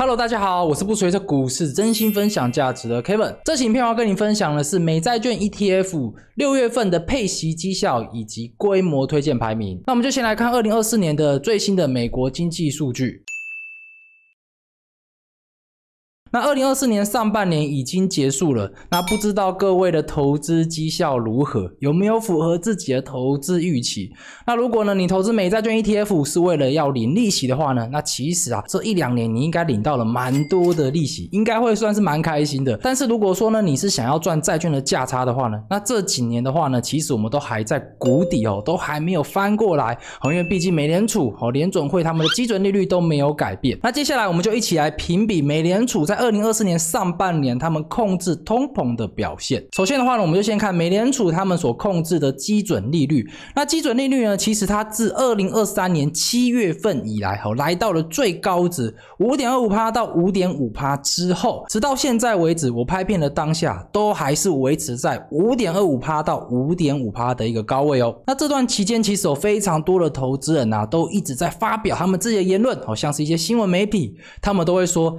Hello，大家好，我是不随着股市，真心分享价值的 Kevin。这期影片我要跟您分享的是美债券 ETF 六月份的配息绩效以及规模推荐排名。那我们就先来看二零二四年的最新的美国经济数据。那二零二四年上半年已经结束了，那不知道各位的投资绩效如何，有没有符合自己的投资预期？那如果呢，你投资美债券 ETF 是为了要领利息的话呢，那其实啊，这一两年你应该领到了蛮多的利息，应该会算是蛮开心的。但是如果说呢，你是想要赚债券的价差的话呢，那这几年的话呢，其实我们都还在谷底哦，都还没有翻过来，因为毕竟美联储哦，联准会他们的基准利率都没有改变。那接下来我们就一起来评比美联储在。二零二四年上半年，他们控制通膨的表现。首先的话呢，我们就先看美联储他们所控制的基准利率。那基准利率呢，其实它自二零二三年七月份以来，哈，来到了最高值五点二五帕到五点五帕之后，直到现在为止，我拍片的当下都还是维持在五点二五帕到五点五帕的一个高位哦。那这段期间其实有非常多的投资人啊，都一直在发表他们自己的言论，好像是一些新闻媒体，他们都会说。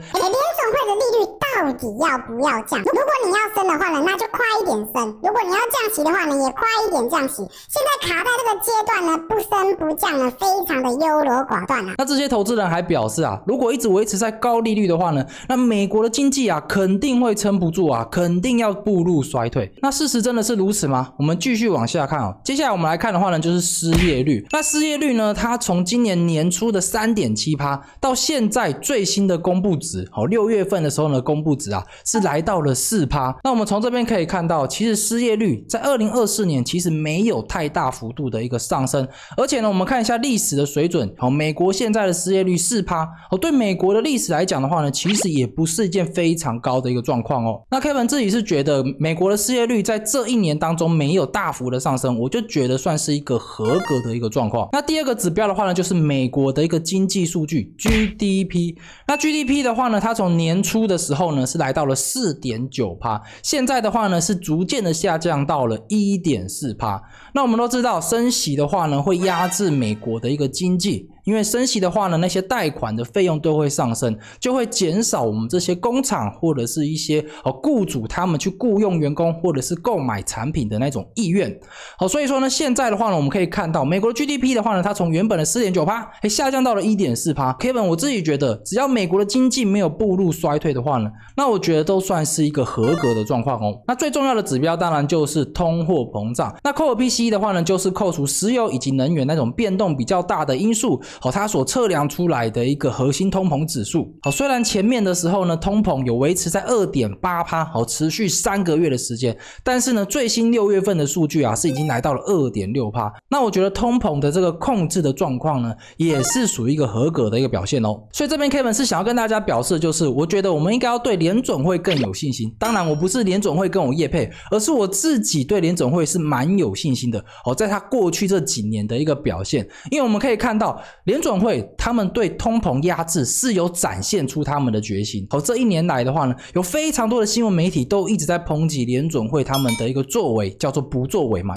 到底要不要降？如果你要升的话呢，那就快一点升；如果你要降息的话呢，也快一点降息。现在卡在这个阶段呢，不升不降呢，非常的优柔寡断啊。那这些投资人还表示啊，如果一直维持在高利率的话呢，那美国的经济啊肯定会撑不住啊，肯定要步入衰退。那事实真的是如此吗？我们继续往下看啊。接下来我们来看的话呢，就是失业率。那失业率呢，它从今年年初的三点七趴，到现在最新的公布值，哦，六月份的时候呢公布。不止啊是来到了四趴。那我们从这边可以看到，其实失业率在二零二四年其实没有太大幅度的一个上升。而且呢，我们看一下历史的水准，好，美国现在的失业率四趴，哦，对美国的历史来讲的话呢，其实也不是一件非常高的一个状况哦。那凯文自己是觉得美国的失业率在这一年当中没有大幅的上升，我就觉得算是一个合格的一个状况。那第二个指标的话呢，就是美国的一个经济数据 GDP。那 GDP 的话呢，它从年初的时候呢。是来到了四点九趴，现在的话呢是逐渐的下降到了一点四趴。那我们都知道，升息的话呢会压制美国的一个经济。因为升息的话呢，那些贷款的费用都会上升，就会减少我们这些工厂或者是一些呃雇主他们去雇佣员工或者是购买产品的那种意愿。好，所以说呢，现在的话呢，我们可以看到美国的 GDP 的话呢，它从原本的四点九趴，哎下降到了一点四趴。Kevin，我自己觉得，只要美国的经济没有步入衰退的话呢，那我觉得都算是一个合格的状况哦。那最重要的指标当然就是通货膨胀，那扣 o c e P C 的话呢，就是扣除石油以及能源那种变动比较大的因素。好，它所测量出来的一个核心通膨指数，好，虽然前面的时候呢，通膨有维持在二点八趴，好，持续三个月的时间，但是呢，最新六月份的数据啊，是已经来到了二点六趴。那我觉得通膨的这个控制的状况呢，也是属于一个合格的一个表现哦。所以这边 Kevin 是想要跟大家表示，就是我觉得我们应该要对联总会更有信心。当然，我不是联总会跟我叶配，而是我自己对联总会是蛮有信心的。好，在他过去这几年的一个表现，因为我们可以看到。联准会他们对通膨压制是有展现出他们的决心。好，这一年来的话呢，有非常多的新闻媒体都一直在抨击联准会他们的一个作为，叫做不作为嘛。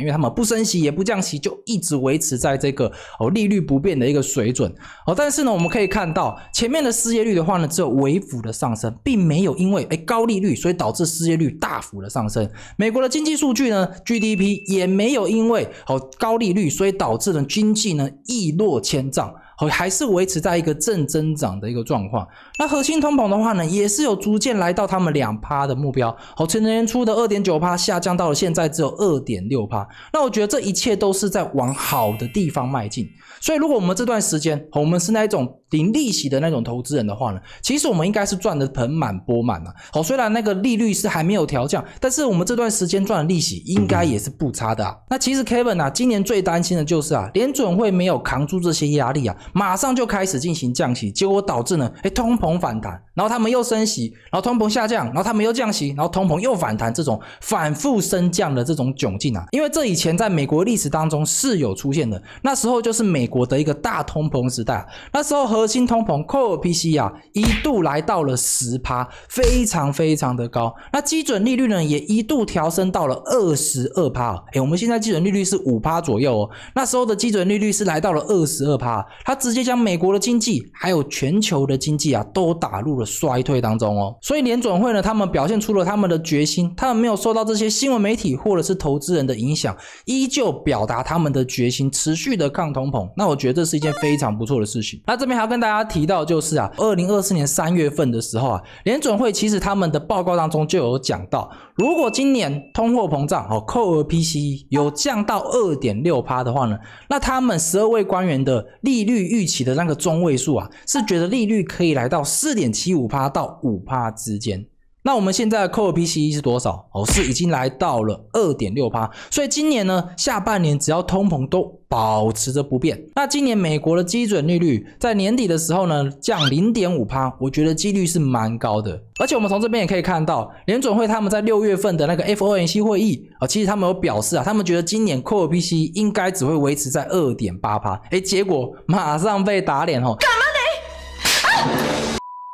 因为他们不升息也不降息，就一直维持在这个哦利率不变的一个水准哦。但是呢，我们可以看到前面的失业率的话呢，只有微幅的上升，并没有因为哎高利率所以导致失业率大幅的上升。美国的经济数据呢，GDP 也没有因为哦高利率所以导致呢经济呢一落千丈。还是维持在一个正增长的一个状况。那核心通膨的话呢，也是有逐渐来到他们两趴的目标。好，前年初的二点九趴下降到了现在只有二点六趴。那我觉得这一切都是在往好的地方迈进。所以，如果我们这段时间，我们是那一种。零利息的那种投资人的话呢，其实我们应该是赚的盆满钵满啊。好，虽然那个利率是还没有调降，但是我们这段时间赚的利息应该也是不差的。啊。那其实 Kevin 啊，今年最担心的就是啊，联准会没有扛住这些压力啊，马上就开始进行降息，结果导致呢，哎，通膨反弹，然后他们又升息，然后通膨下降，然后他们又降息，然后通膨又反弹，这种反复升降的这种窘境啊，因为这以前在美国历史当中是有出现的，那时候就是美国的一个大通膨时代，那时候和。核心通膨 c p c 啊，一度来到了十趴，非常非常的高。那基准利率呢，也一度调升到了二十二趴。哎，我们现在基准利率是五趴左右哦。那时候的基准利率是来到了二十二趴，它直接将美国的经济还有全球的经济啊，都打入了衰退当中哦。所以联准会呢，他们表现出了他们的决心，他们没有受到这些新闻媒体或者是投资人的影响，依旧表达他们的决心，持续的抗通膨。那我觉得这是一件非常不错的事情。那这边还。跟大家提到就是啊，二零二四年三月份的时候啊，联准会其实他们的报告当中就有讲到，如果今年通货膨胀哦扣额 PC e 有降到二点六趴的话呢，那他们十二位官员的利率预期的那个中位数啊，是觉得利率可以来到四点七五趴到五趴之间。那我们现在 core P C 是多少？哦，是已经来到了二点六趴。所以今年呢，下半年只要通膨都保持着不变。那今年美国的基准利率在年底的时候呢，降零点五趴，我觉得几率是蛮高的。而且我们从这边也可以看到，联准会他们在六月份的那个 F O M C 会议啊，其实他们有表示啊，他们觉得今年 core P C 应该只会维持在二点八趴。哎，结果马上被打脸哦。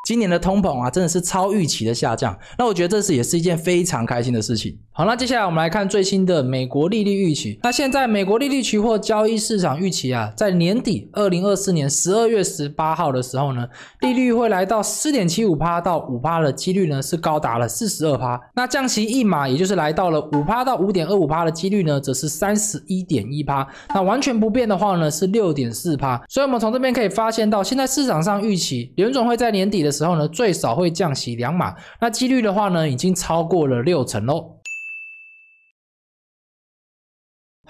今年的通膨啊，真的是超预期的下降，那我觉得这是也是一件非常开心的事情。好，那接下来我们来看最新的美国利率预期。那现在美国利率期货交易市场预期啊，在年底二零二四年十二月十八号的时候呢，利率会来到四点七五趴到五趴的几率呢是高达了四十二趴。那降息一码，也就是来到了五趴到五点二五趴的几率呢，则是三十一点一趴。那完全不变的话呢，是六点四趴。所以我们从这边可以发现到，现在市场上预期联总会在年底的时候呢，最少会降息两码。那几率的话呢，已经超过了六成喽。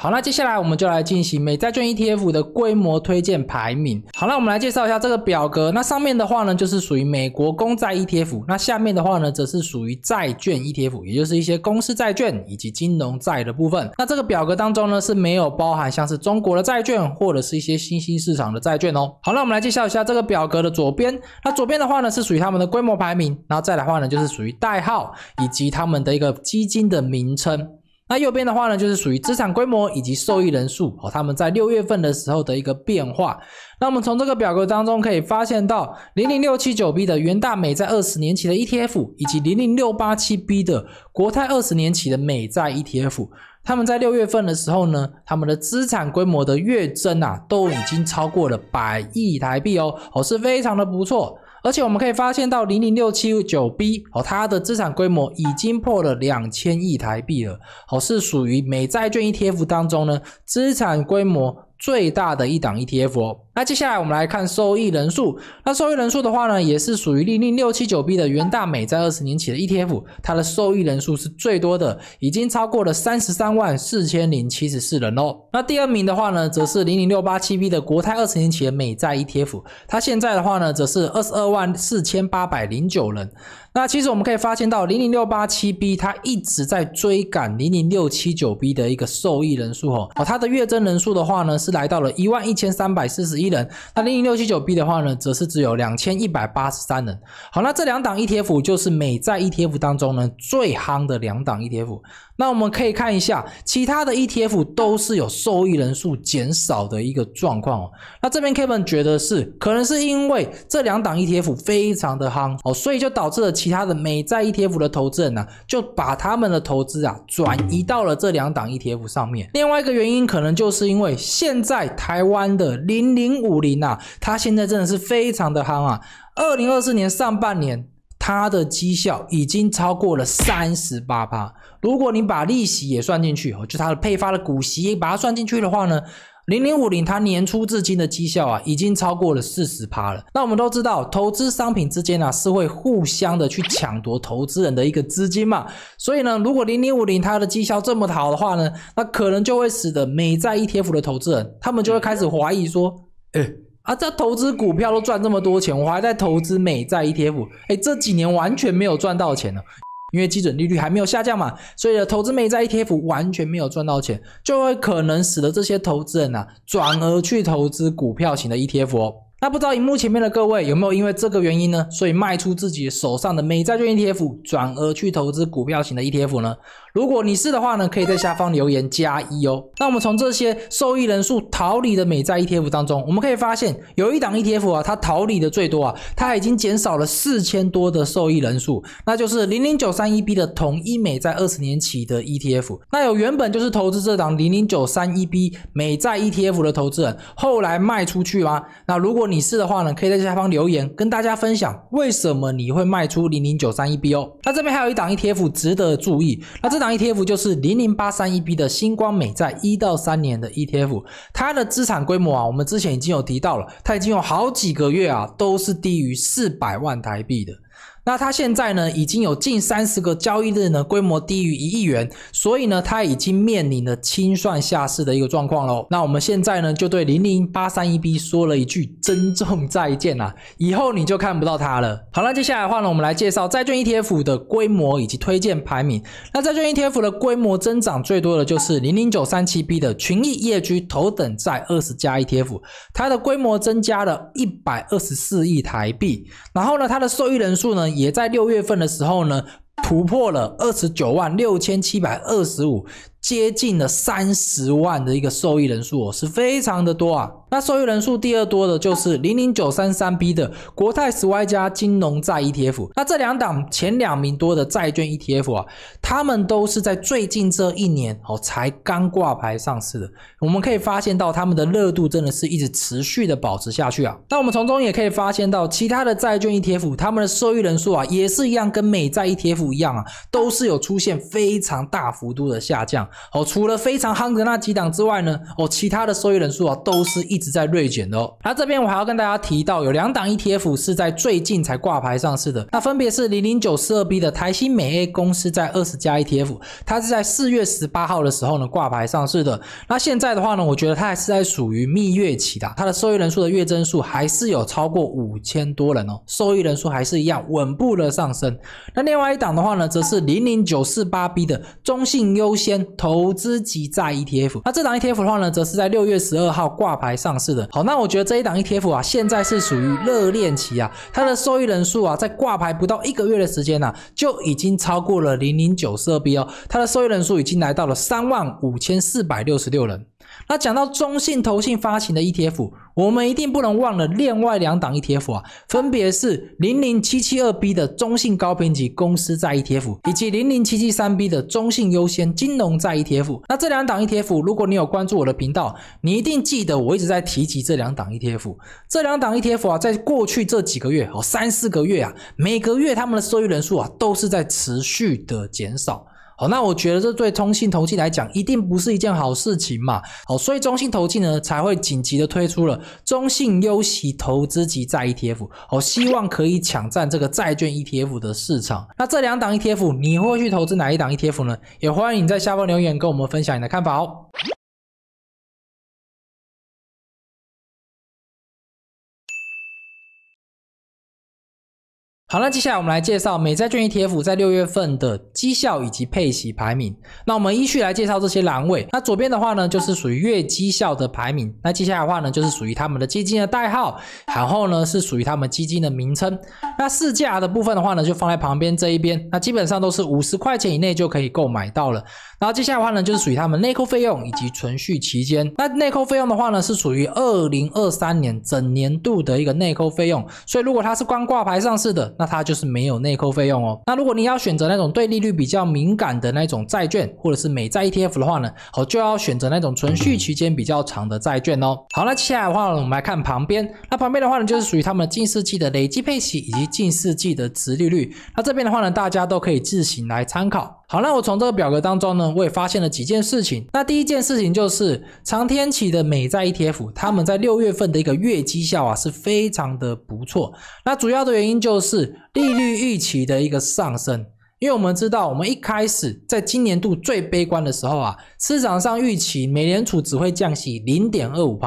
好，那接下来我们就来进行美债券 ETF 的规模推荐排名。好，那我们来介绍一下这个表格。那上面的话呢，就是属于美国公债 ETF；那下面的话呢，则是属于债券 ETF，也就是一些公司债券以及金融债的部分。那这个表格当中呢，是没有包含像是中国的债券或者是一些新兴市场的债券哦。好，那我们来介绍一下这个表格的左边。那左边的话呢，是属于他们的规模排名；然后再来的话呢，就是属于代号以及他们的一个基金的名称。那右边的话呢，就是属于资产规模以及受益人数哦，他们在六月份的时候的一个变化。那我们从这个表格当中可以发现到，零零六七九 B 的元大美债二十年期的 ETF，以及零零六八七 B 的国泰二十年期的美债 ETF，他们在六月份的时候呢，他们的资产规模的月增啊，都已经超过了百亿台币哦，哦是非常的不错。而且我们可以发现到零零六七九 B 哦，它的资产规模已经破了两千亿台币了，哦，是属于美债券 ETF 当中呢资产规模。最大的一档 ETF 哦，那接下来我们来看受益人数。那受益人数的话呢，也是属于零零六七九 B 的元大美债二十年期的 ETF，它的受益人数是最多的，已经超过了三十三万四千零七十四人喽。那第二名的话呢，则是零零六八七 B 的国泰二十年期的美债 ETF，它现在的话呢，则是二十二万四千八百零九人。那其实我们可以发现到，零零六八七 B 它一直在追赶零零六七九 B 的一个受益人数哦，它的月增人数的话呢是来到了一万一千三百四十一人，那零零六七九 B 的话呢则是只有两千一百八十三人。好，那这两档 ETF 就是美债 ETF 当中呢最夯的两档 ETF。那我们可以看一下，其他的 ETF 都是有受益人数减少的一个状况哦。那这边 Kevin 觉得是可能是因为这两档 ETF 非常的夯哦，所以就导致了。其他的美债 ETF 的投资人呢，就把他们的投资啊转移到了这两档 ETF 上面。另外一个原因可能就是因为现在台湾的零零五零啊，它现在真的是非常的夯啊。二零二四年上半年，它的绩效已经超过了三十八%，如果你把利息也算进去，就它的配发的股息把它算进去的话呢？零零五零，它年初至今的绩效啊，已经超过了四十趴了。那我们都知道，投资商品之间啊，是会互相的去抢夺投资人的一个资金嘛。所以呢，如果零零五零它的绩效这么好的话呢，那可能就会使得美债 ETF 的投资人，他们就会开始怀疑说，哎，啊，这投资股票都赚这么多钱，我还在投资美债 ETF，哎，这几年完全没有赚到钱呢。因为基准利率还没有下降嘛，所以呢，投资美债 ETF 完全没有赚到钱，就会可能使得这些投资人啊转而去投资股票型的 ETF 哦。那不知道荧幕前面的各位有没有因为这个原因呢，所以卖出自己手上的美债券 ETF，转而去投资股票型的 ETF 呢？如果你是的话呢，可以在下方留言加一哦。那我们从这些受益人数逃离的美债 ETF 当中，我们可以发现有一档 ETF 啊，它逃离的最多啊，它已经减少了四千多的受益人数，那就是零零九三一 B 的统一美债二十年期的 ETF。那有原本就是投资这档零零九三一 B 美债 ETF 的投资人，后来卖出去吗？那如果你是的话呢，可以在下方留言跟大家分享为什么你会卖出零零九三一 B 哦。那这边还有一档 ETF 值得注意，那这档。E T F 就是零零八三 e B 的星光美债一到三年的 E T F，它的资产规模啊，我们之前已经有提到了，它已经有好几个月啊，都是低于四百万台币的。那它现在呢，已经有近三十个交易日呢，规模低于一亿元，所以呢，它已经面临了清算下市的一个状况喽。那我们现在呢，就对零零八三一 B 说了一句珍重再见啊，以后你就看不到它了。好了，接下来的话呢，我们来介绍债券 ETF 的规模以及推荐排名。那债券 ETF 的规模增长最多的就是零零九三七 B 的群益业居头等债二十加 ETF，它的规模增加了一百二十四亿台币，然后呢，它的受益人数呢？也在六月份的时候呢，突破了二十九万六千七百二十五。接近了三十万的一个受益人数哦，是非常的多啊。那受益人数第二多的就是零零九三三 B 的国泰十 Y 加金融债 ETF。那这两档前两名多的债券 ETF 啊，他们都是在最近这一年哦才刚挂牌上市的。我们可以发现到他们的热度真的是一直持续的保持下去啊。那我们从中也可以发现到，其他的债券 ETF 他们的受益人数啊，也是一样跟美债 ETF 一样啊，都是有出现非常大幅度的下降。哦，除了非常夯的那几档之外呢，哦，其他的收益人数啊都是一直在锐减的。哦。那这边我还要跟大家提到，有两档 ETF 是在最近才挂牌上市的，那分别是零零九四二 B 的台新美 A 公司在二十加 ETF，它是在四月十八号的时候呢挂牌上市的。那现在的话呢，我觉得它还是在属于蜜月期的，它的收益人数的月增速还是有超过五千多人哦，收益人数还是一样稳步的上升。那另外一档的话呢，则是零零九四八 B 的中信优先。投资级债 ETF，那这档 ETF 的话呢，则是在六月十二号挂牌上市的。好，那我觉得这一档 ETF 啊，现在是属于热恋期啊，它的受益人数啊，在挂牌不到一个月的时间呢，就已经超过了零零九四二 B 哦，它的受益人数已经来到了三万五千四百六十六人。那讲到中信投信发行的 ETF，我们一定不能忘了另外两档 ETF 啊，分别是零零七七二 B 的中信高评级公司债 ETF，以及零零七七三 B 的中信优先金融债 ETF。那这两档 ETF，如果你有关注我的频道，你一定记得我一直在提及这两档 ETF。这两档 ETF 啊，在过去这几个月和三四个月啊，每个月他们的收益人数啊，都是在持续的减少。好，那我觉得这对中信投信来讲一定不是一件好事情嘛。好，所以中信投信呢才会紧急的推出了中信优息投资级债 ETF，哦，希望可以抢占这个债券 ETF 的市场。那这两档 ETF，你会去投资哪一档 ETF 呢？也欢迎你在下方留言跟我们分享你的看法哦。好那接下来我们来介绍美债券 ETF 在六月份的绩效以及配息排名。那我们依序来介绍这些栏位。那左边的话呢，就是属于月绩效的排名。那接下来的话呢，就是属于他们的基金的代号，然后呢是属于他们基金的名称。那市价的部分的话呢，就放在旁边这一边。那基本上都是五十块钱以内就可以购买到了。然后接下来的话呢，就是属于他们内扣费用以及存续期间。那内扣费用的话呢，是属于二零二三年整年度的一个内扣费用。所以如果它是光挂牌上市的，那它就是没有内扣费用哦。那如果你要选择那种对利率比较敏感的那种债券，或者是美债 ETF 的话呢，哦，就要选择那种存续期间比较长的债券哦。好那接下来的话呢，我们来看旁边。那旁边的话呢，就是属于他们近世季的累计配息以及近世季的值利率。那这边的话呢，大家都可以自行来参考。好，那我从这个表格当中呢，我也发现了几件事情。那第一件事情就是长天启的美债 ETF，他们在六月份的一个月绩效啊，是非常的不错。那主要的原因就是利率预期的一个上升，因为我们知道，我们一开始在今年度最悲观的时候啊，市场上预期美联储只会降息零点二五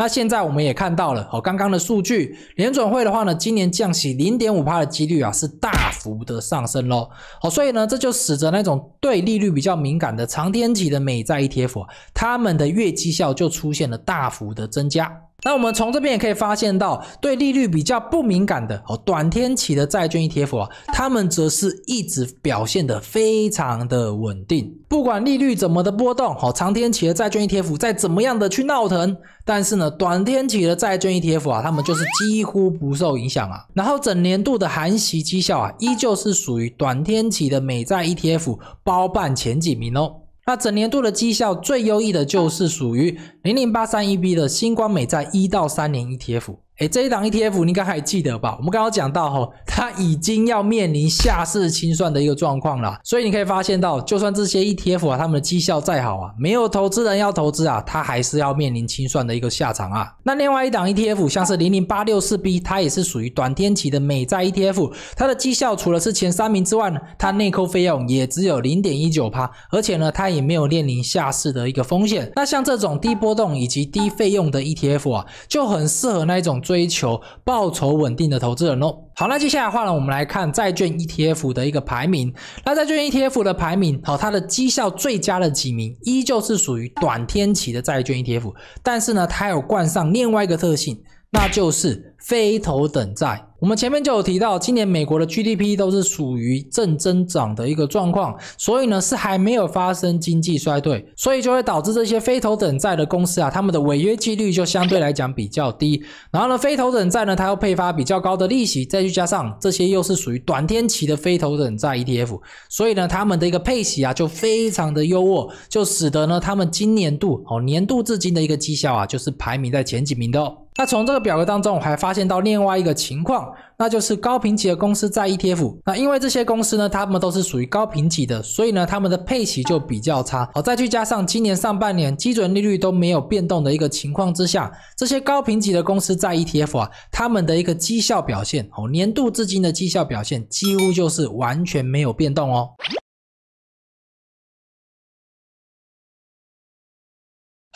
那现在我们也看到了，哦，刚刚的数据，联准会的话呢，今年降息零点五帕的几率啊，是大幅的上升喽。哦，所以呢，这就使得那种对利率比较敏感的长天期的美债 ETF，他们的月绩效就出现了大幅的增加。那我们从这边也可以发现到，对利率比较不敏感的哦，短天期的债券 ETF 啊，他们则是一直表现的非常的稳定，不管利率怎么的波动，哦，长天期的债券 ETF 再怎么样的去闹腾，但是呢，短天期的债券 ETF 啊，他们就是几乎不受影响啊。然后整年度的含息绩效啊，依旧是属于短天期的美债 ETF 包办前几名哦。那整年度的绩效最优异的就是属于零零八三 e B 的星光美债一到三年 ETF。哎，这一档 ETF 你应该还记得吧？我们刚刚讲到哈，它已经要面临下市清算的一个状况了。所以你可以发现到，就算这些 ETF 啊，他们的绩效再好啊，没有投资人要投资啊，它还是要面临清算的一个下场啊。那另外一档 ETF，像是零零八六四 B，它也是属于短天期的美债 ETF，它的绩效除了是前三名之外，呢，它内扣费用也只有零点一九趴，而且呢，它也没有面临下市的一个风险。那像这种低波动以及低费用的 ETF 啊，就很适合那一种。追求报酬稳定的投资人哦。好，那接下来的话呢，我们来看债券 ETF 的一个排名。那债券 ETF 的排名，好，它的绩效最佳的几名，依旧是属于短天期的债券 ETF，但是呢，它有冠上另外一个特性，那就是。非头等债，我们前面就有提到，今年美国的 GDP 都是属于正增长的一个状况，所以呢是还没有发生经济衰退，所以就会导致这些非头等债的公司啊，他们的违约几率就相对来讲比较低。然后呢，非头等债呢，它又配发比较高的利息，再去加上这些又是属于短天期的非头等债 ETF，所以呢，他们的一个配息啊就非常的优渥，就使得呢他们今年度哦年度至今的一个绩效啊，就是排名在前几名的。哦。那从这个表格当中，我还发。发现到另外一个情况，那就是高评级的公司在 ETF，那因为这些公司呢，他们都是属于高评级的，所以呢，他们的配息就比较差。好，再去加上今年上半年基准利率都没有变动的一个情况之下，这些高评级的公司在 ETF 啊，他们的一个绩效表现，哦，年度至今的绩效表现几乎就是完全没有变动哦。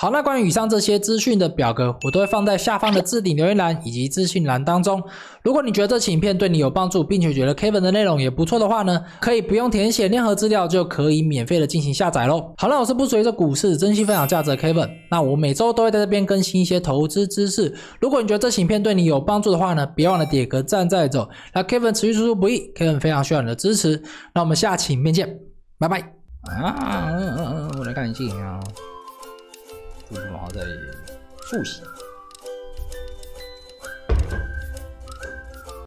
好，那关于以上这些资讯的表格，我都会放在下方的置顶留言栏以及资讯栏当中。如果你觉得这期影片对你有帮助，并且觉得 Kevin 的内容也不错的话呢，可以不用填写任何资料就可以免费的进行下载喽。好，了，我是不随着股市，真心分享价值的 Kevin。那我每周都会在这边更新一些投资知识。如果你觉得这期影片对你有帮助的话呢，别忘了点个赞再走。那 Kevin 持续输出不易，Kevin 非常需要你的支持。那我们下期影片见，拜拜。啊，我来看一下。然后再复习。